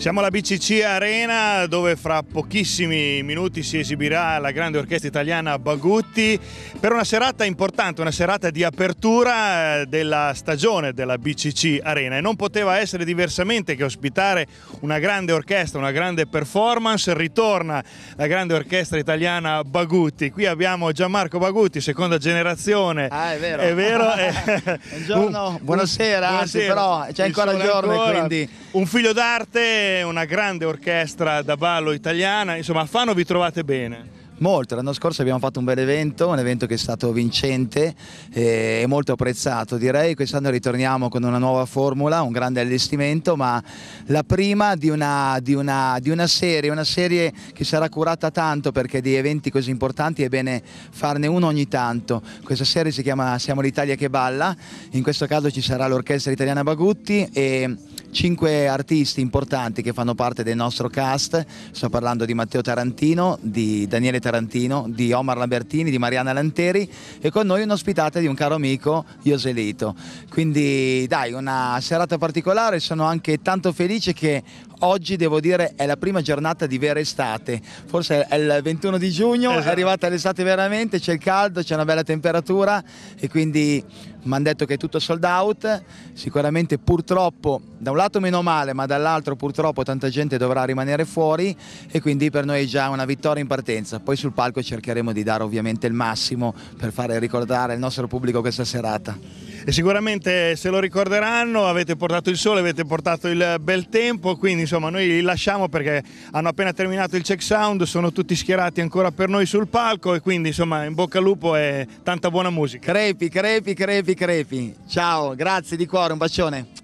Siamo alla BCC Arena dove fra pochissimi minuti si esibirà la grande orchestra italiana Bagutti per una serata importante, una serata di apertura eh, della stagione della BCC Arena e non poteva essere diversamente che ospitare una grande orchestra, una grande performance. Ritorna la grande orchestra italiana Bagutti. Qui abbiamo Gianmarco Bagutti, seconda generazione. Ah, è vero. È vero. Eh. Buongiorno, buonasera, buonasera. Anzi, però c'è ancora giorno ancora. quindi un figlio d'arte una grande orchestra da ballo italiana, insomma a Fano vi trovate bene? Molto, l'anno scorso abbiamo fatto un bel evento, un evento che è stato vincente eh, e molto apprezzato direi, quest'anno ritorniamo con una nuova formula, un grande allestimento, ma la prima di una, di, una, di una, serie, una serie che sarà curata tanto perché di eventi così importanti è bene farne uno ogni tanto. Questa serie si chiama Siamo l'Italia che balla, in questo caso ci sarà l'Orchestra Italiana Bagutti e cinque artisti importanti che fanno parte del nostro cast, sto parlando di Matteo Tarantino, di Daniele Tarantino, di Omar Lambertini, di Mariana Lanteri e con noi un'ospitata di un caro amico Ioselito. Quindi dai, una serata particolare, sono anche tanto felice che oggi devo dire è la prima giornata di vera estate, forse è il 21 di giugno, esatto. è arrivata l'estate veramente, c'è il caldo, c'è una bella temperatura e quindi mi hanno detto che è tutto sold out, sicuramente purtroppo da un lato meno male ma dall'altro purtroppo tanta gente dovrà rimanere fuori e quindi per noi è già una vittoria in partenza, poi sul palco cercheremo di dare ovviamente il massimo per fare ricordare al nostro pubblico questa serata e sicuramente se lo ricorderanno avete portato il sole, avete portato il bel tempo, quindi insomma noi li lasciamo perché hanno appena terminato il check sound, sono tutti schierati ancora per noi sul palco e quindi insomma in bocca al lupo e tanta buona musica. Crepi, crepi, crepi, crepi. Ciao, grazie di cuore, un bacione.